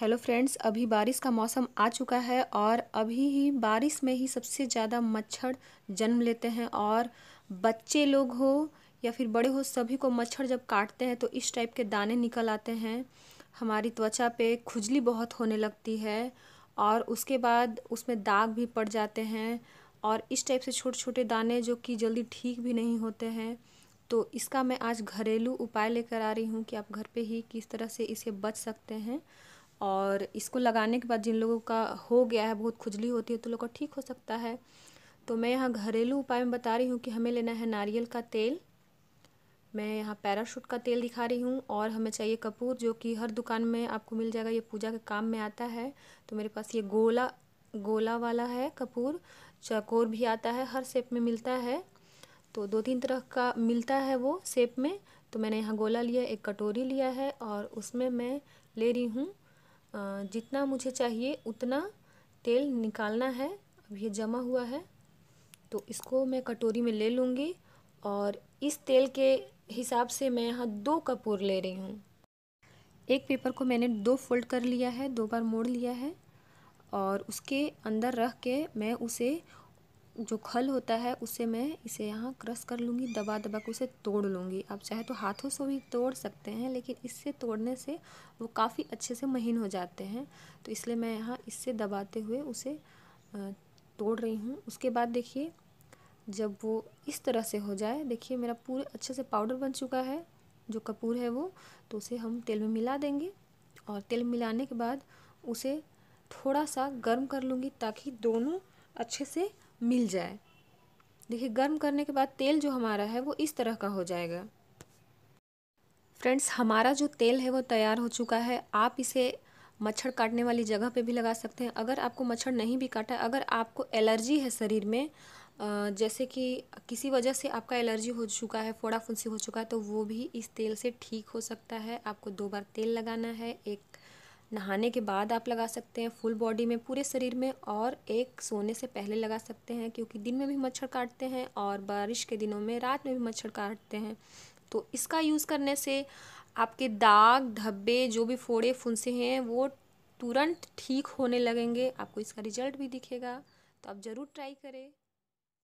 hello friends अभी बारिश का मौसम आ चुका है और अभी ही बारिश में ही सबसे ज़्यादा मच्छर जन्म लेते हैं और बच्चे लोग हो या फिर बड़े हो सभी को मच्छर जब काटते हैं तो इस टाइप के दाने निकल आते हैं हमारी त्वचा पे खुजली बहुत होने लगती है और उसके बाद उसमें दाग भी पड़ जाते हैं और इस टाइप से छोटे छोटे दाने जो कि जल्दी ठीक भी नहीं होते हैं तो इसका मैं आज घरेलू उपाय लेकर आ रही हूँ कि आप घर पर ही किस तरह से इसे बच सकते हैं और इसको लगाने के बाद जिन लोगों का हो गया है बहुत खुजली होती है तो लोग का ठीक हो सकता है तो मैं यहाँ घरेलू उपाय में बता रही हूँ कि हमें लेना है नारियल का तेल मैं यहाँ पैराशूट का तेल दिखा रही हूँ और हमें चाहिए कपूर जो कि हर दुकान में आपको मिल जाएगा ये पूजा के काम में आता है तो मेरे पास ये गोला गोला वाला है कपूर चकोर भी आता है हर सेप में मिलता है तो दो तीन तरह का मिलता है वो सेप में तो मैंने यहाँ गोला लिया एक कटोरी लिया है और उसमें मैं ले रही हूँ जितना मुझे चाहिए उतना तेल निकालना है अब ये जमा हुआ है तो इसको मैं कटोरी में ले लूँगी और इस तेल के हिसाब से मैं यहाँ दो कपूर ले रही हूँ एक पेपर को मैंने दो फोल्ड कर लिया है दो बार मोड़ लिया है और उसके अंदर रख के मैं उसे जो खल होता है उसे मैं इसे यहाँ क्रश कर लूँगी दबा दबा के उसे तोड़ लूँगी आप चाहे तो हाथों से भी तोड़ सकते हैं लेकिन इससे तोड़ने से वो काफ़ी अच्छे से महीन हो जाते हैं तो इसलिए मैं यहाँ इससे दबाते हुए उसे तोड़ रही हूँ उसके बाद देखिए जब वो इस तरह से हो जाए देखिए मेरा पूरे अच्छे से पाउडर बन चुका है जो कपूर है वो तो उसे हम तेल में मिला देंगे और तेल मिलाने के बाद उसे थोड़ा सा गर्म कर लूँगी ताकि दोनों अच्छे से मिल जाए देखिए गर्म करने के बाद तेल जो हमारा है वो इस तरह का हो जाएगा फ्रेंड्स हमारा जो तेल है वो तैयार हो चुका है आप इसे मच्छर काटने वाली जगह पे भी लगा सकते हैं अगर आपको मच्छर नहीं भी काटा अगर आपको एलर्जी है शरीर में जैसे कि किसी वजह से आपका एलर्जी हो चुका है फोड़ा फुंसी हो चुका है तो वो भी इस तेल से ठीक हो सकता है आपको दो बार तेल लगाना है एक नहाने के बाद आप लगा सकते हैं फुल बॉडी में पूरे शरीर में और एक सोने से पहले लगा सकते हैं क्योंकि दिन में भी मच्छर काटते हैं और बारिश के दिनों में रात में भी मच्छर काटते हैं तो इसका यूज़ करने से आपके दाग धब्बे जो भी फोड़े फुंसे हैं वो तुरंत ठीक होने लगेंगे आपको इसका रिजल्ट भी दिखेगा तो आप ज़रूर ट्राई करें